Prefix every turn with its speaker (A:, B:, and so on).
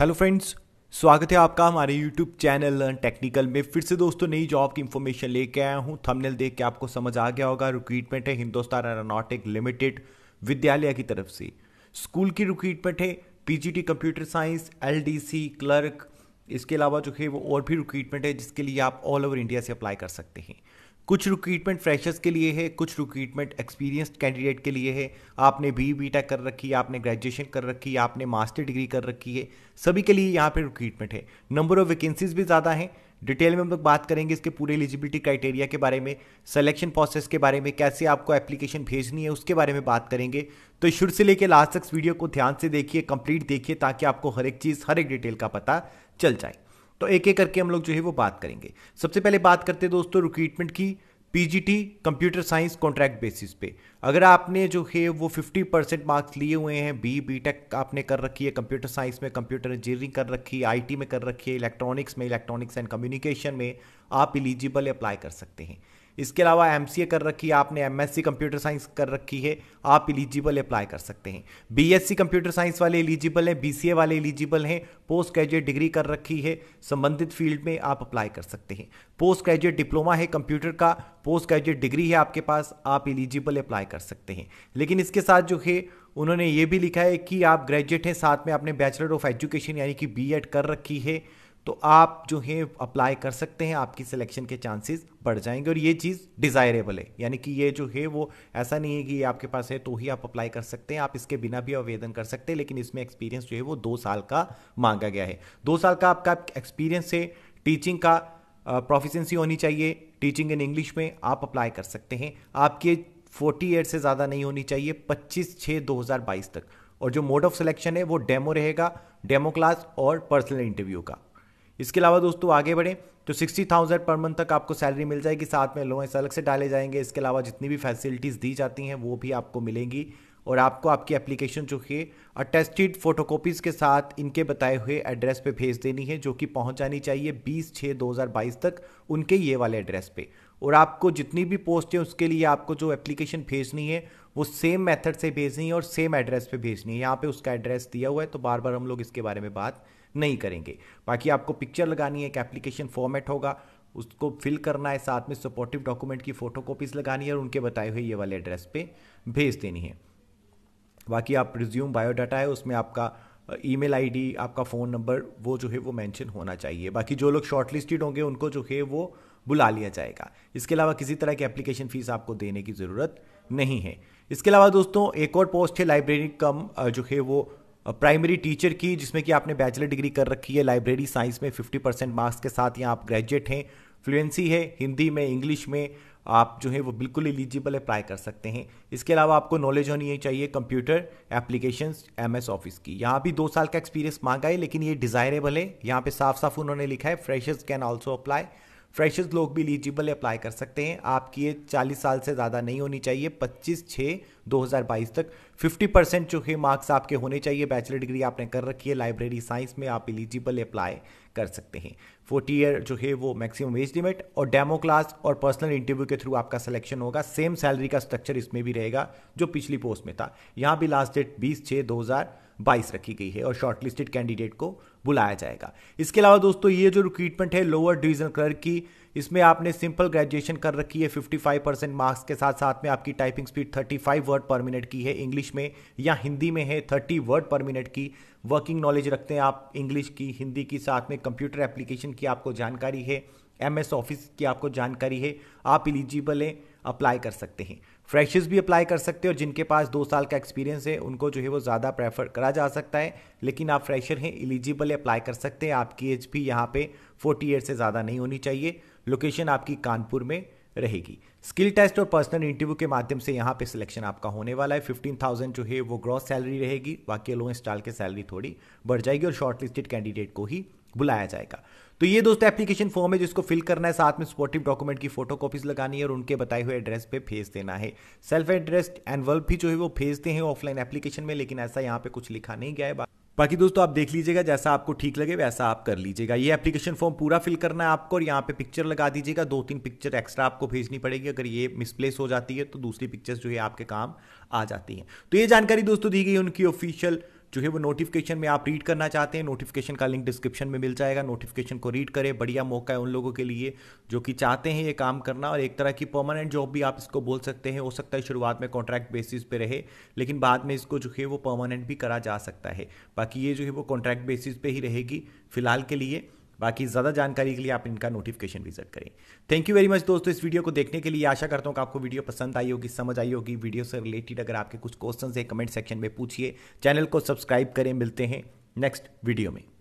A: hello friends स्वागत है आपका हमारे यूट्यूब चैनल टेक्निकल में फिर से दोस्तों नई जॉब की इन्फॉर्मेशन लेके आया हूँ थंबनेल देख के आपको समझ आ गया होगा रिक्रूटमेंट है हिंदुस्तान एरोनॉटिक लिमिटेड विद्यालय की तरफ से स्कूल की रिक्रूटमेंट है PGT computer science LDC clerk इसके अलावा जो है वो और भी रिक्रूटमेंट है जिसके लिए आप ऑल ओवर इंडिया से अप्लाई कर सकते हैं कुछ रिक्रूटमेंट फ्रेशर्स के लिए है कुछ रिक्रूटमेंट एक्सपीरियंस्ड कैंडिडेट के लिए है आपने बी बी टेक कर रखी है आपने ग्रेजुएशन कर रखी है आपने मास्टर डिग्री कर रखी है सभी के लिए यहाँ पे रिक्रूटमेंट है नंबर ऑफ वैकेंसीज भी ज़्यादा हैं डिटेल में हम लोग बात करेंगे इसके पूरे एलिजिबिलिटी क्राइटेरिया के बारे में सिलेक्शन प्रोसेस के बारे में कैसे आपको एप्लीकेशन भेजनी है उसके बारे में बात करेंगे तो शुरू से लेकर लास्ट तक वीडियो को ध्यान से देखिए कंप्लीट देखिए ताकि आपको हर एक चीज़ हर एक डिटेल का पता चल जाए तो एक एक करके हम लोग जो है वो बात करेंगे सबसे पहले बात करते हैं दोस्तों रिक्रूटमेंट की PGT computer science contract basis पे अगर आपने जो है वो 50 परसेंट मार्क्स लिए हुए हैं बी बी टेक आपने कर रखी है कंप्यूटर साइंस में कंप्यूटर इंजीनियरिंग कर रखी है आईटी में कर रखी है इलेक्ट्रॉनिक्स में इलेक्ट्रॉनिक्स एंड कम्युनिकेशन में आप एलिजिबल अप्लाई कर सकते हैं इसके अलावा एम कर रखी है आपने एम कंप्यूटर साइंस कर रखी है आप इलीजिबल अप्लाई कर सकते हैं बी कंप्यूटर साइंस वाले इलिजिबल हैं बी वाले इलिजिबल हैं पोस्ट ग्रेजुएट डिग्री कर रखी है संबंधित फील्ड में आप अप्लाई कर सकते हैं पोस्ट ग्रेजुएट डिप्लोमा है कंप्यूटर का पोस्ट ग्रेजुएट डिग्री है आपके पास आप इलिजिबल अप्लाई कर सकते हैं लेकिन इसके साथ जो है उन्होंने ये भी लिखा है कि आप ग्रेजुएट हैं साथ में आपने बैचलर ऑफ एजुकेशन यानी कि बी कर रखी है तो आप जो है अप्लाई कर सकते हैं आपकी सिलेक्शन के चांसेस बढ़ जाएंगे और ये चीज़ डिज़ायरेबल है यानी कि ये जो है वो ऐसा नहीं है कि ये आपके पास है तो ही आप अप्लाई कर सकते हैं आप इसके बिना भी आवेदन कर सकते हैं लेकिन इसमें एक्सपीरियंस जो है वो दो साल का मांगा गया है दो साल का आपका एक्सपीरियंस है टीचिंग का प्रोफिशेंसी होनी चाहिए टीचिंग इन इंग्लिश में आप अप्लाई कर सकते हैं आपकी फोर्टी एट से ज़्यादा नहीं होनी चाहिए पच्चीस छः दो हज़ार बाईस तक और जो मोड ऑफ सिलेक्शन है वो डेमो रहेगा डेमो क्लास और पर्सनल इंटरव्यू का इसके अलावा दोस्तों आगे बढ़ें तो सिक्सटी थाउजेंड पर मंथ तक आपको सैलरी मिल जाएगी साथ में लोन अलग से डाले जाएंगे इसके अलावा जितनी भी फैसिलिटीज़ दी जाती हैं वो भी आपको मिलेंगी और आपको आपकी एप्लीकेशन जो है अटेस्टेड फोटोकॉपीज़ के साथ इनके बताए हुए एड्रेस पे भेज देनी है जो कि पहुंच जानी चाहिए 20 छः 2022 तक उनके ये वाले एड्रेस पे और आपको जितनी भी पोस्ट है उसके लिए आपको जो एप्लीकेशन भेजनी है वो सेम मेथड से भेजनी है और सेम एड्रेस पे भेजनी है यहाँ पे उसका एड्रेस दिया हुआ है तो बार बार हम लोग इसके बारे में बात नहीं करेंगे बाकी आपको पिक्चर लगानी है एक एप्लीकेशन फॉर्मेट होगा उसको फिल करना है साथ में सपोर्टिव डॉक्यूमेंट की फोटो लगानी है और उनके बताए हुए ये वाले एड्रेस पर भेज देनी है बाकी आप रिज्यूम बायोडाटा है उसमें आपका ई मेल आपका फ़ोन नंबर वो जो है वो मैंशन होना चाहिए बाकी जो लोग शॉर्टलिस्टेड होंगे उनको जो है वो बुला लिया जाएगा इसके अलावा किसी तरह की एप्लीकेशन फ़ीस आपको देने की ज़रूरत नहीं है इसके अलावा दोस्तों एक और पोस्ट है लाइब्रेरी कम जो है वो प्राइमरी टीचर की जिसमें कि आपने बैचलर डिग्री कर रखी है लाइब्रेरी साइंस में 50 परसेंट मार्क्स के साथ यहाँ आप ग्रेजुएट हैं फ्लुएंसी है हिंदी में इंग्लिश में आप जो है वो बिल्कुल एलिजिबल अप्लाई कर सकते हैं इसके अलावा आपको नॉलेज होनी चाहिए computer application M S office की यहाँ भी दो साल का एक्सपीरियंस मांगा है लेकिन ये डिज़ायरेबल है यहाँ पे साफ साफ उन्होंने लिखा है freshers can also apply freshers लोग भी एलिजिबल अप्लाई कर सकते हैं आपकी ये 40 साल से ज़्यादा नहीं होनी चाहिए 25 छः 2022 तक 50 परसेंट जो है मार्क्स आपके होने चाहिए बैचलर डिग्री आपने कर रखी है लाइब्रेरी साइंस में आप एलिजिबल अप्लाई कर सकते हैं फोर्टी ईयर जो है वो मैक्सिमम एज लिमिट और डेमो क्लास और पर्सनल इंटरव्यू के थ्रू आपका सिलेक्शन होगा सेम सैलरी का स्ट्रक्चर इसमें भी रहेगा जो पिछली पोस्ट में था यहाँ भी लास्ट डेट बीस छः दो हज़ार बाईस रखी गई है और शॉर्टलिस्टेड कैंडिडेट को बुलाया जाएगा इसके अलावा दोस्तों ये जो रिक्रूटमेंट है लोअर डिवीजन क्लर्क की इसमें आपने सिंपल ग्रेजुएशन कर रखी है 55 परसेंट मार्क्स के साथ साथ में आपकी typing speed 35 word per minute की है इंग्लिश में या हिंदी में है 30 वर्ड पर मिनट की वर्किंग नॉलेज रखते हैं आप इंग्लिश की हिंदी की साथ में कंप्यूटर एप्लीकेशन की आपको जानकारी है एम ऑफिस की आपको जानकारी है आप इलिजिबल हैं अप्लाई कर सकते हैं फ्रेशर्स भी अप्लाई कर सकते हैं और जिनके पास दो साल का एक्सपीरियंस है उनको जो है वो ज़्यादा प्रेफर करा जा सकता है लेकिन आप फ्रेशर हैं एलिजिबल अप्लाई कर सकते हैं आपकी एज भी यहाँ पे 40 ईयर से ज़्यादा नहीं होनी चाहिए लोकेशन आपकी कानपुर में रहेगी स्किल टेस्ट और पर्सनल इंटरव्यू के माध्यम से यहाँ पे सिलेक्शन आपका होने वाला है फिफ्टीन थाउजेंड जो है वो ग्रॉस सैलरी रहेगी बाकी अलोएंस स्टाल के सैलरी थोड़ी बढ़ जाएगी और शॉर्ट लिस्टेड कैंडिडेट को ही बुलाया जाएगा तो ये दोस्तों एप्लीकेशन फॉर्म है जिसको फिल करना है साथ में सपोर्टिव डॉक्यूमेंट की फोटो लगानी है और उनके बताए हुए एड्रेस पे भेज देना है सेल्फ एड्रेस एनवल्प भी जो है वो भेजते हैं ऑफलाइन एप्लीकेशन में लेकिन ऐसा यहाँ पे कुछ लिखा नहीं गया है बाकी दोस्तों आप देख लीजिएगा जैसा आपको ठीक लगे वैसा आप कर लीजिएगा ये एप्लीकेशन फॉर्म पूरा फिल करना है आपको और यहाँ पे पिक्चर लगा दीजिएगा दो तीन पिक्चर एक्स्ट्रा आपको भेजनी पड़ेगी अगर ये मिसप्लेस हो जाती है तो दूसरी पिक्चर्स जो है आपके काम आ जाती हैं तो ये जानकारी दोस्तों दी गई उनकी ऑफिशियल जो है वो नोटिफिकेशन में आप रीड करना चाहते हैं नोटिफिकेशन का लिंक डिस्क्रिप्शन में मिल जाएगा नोटिफिकेशन को रीड करें बढ़िया मौका है उन लोगों के लिए जो कि चाहते हैं ये काम करना और एक तरह की परमानेंट जॉब भी आप इसको बोल सकते हैं हो सकता है शुरुआत में कॉन्ट्रैक्ट बेसिस पे रहे लेकिन बाद में इसको जो है वो परमानेंट भी करा जा सकता है बाकी ये जो है वो कॉन्ट्रैक्ट बेसिस पे ही रहेगी फिलहाल के लिए बाकी ज़्यादा जानकारी के लिए आप इनका नोटिफिकेशन विजिट करें थैंक यू वेरी मच दोस्तों इस वीडियो को देखने के लिए आशा करता हूँ कि आपको वीडियो पसंद आई होगी समझ आई होगी वीडियो से रिलेटेड अगर आपके कुछ क्वेश्चन है कमेंट सेक्शन में पूछिए चैनल को सब्सक्राइब करें मिलते हैं नेक्स्ट वीडियो में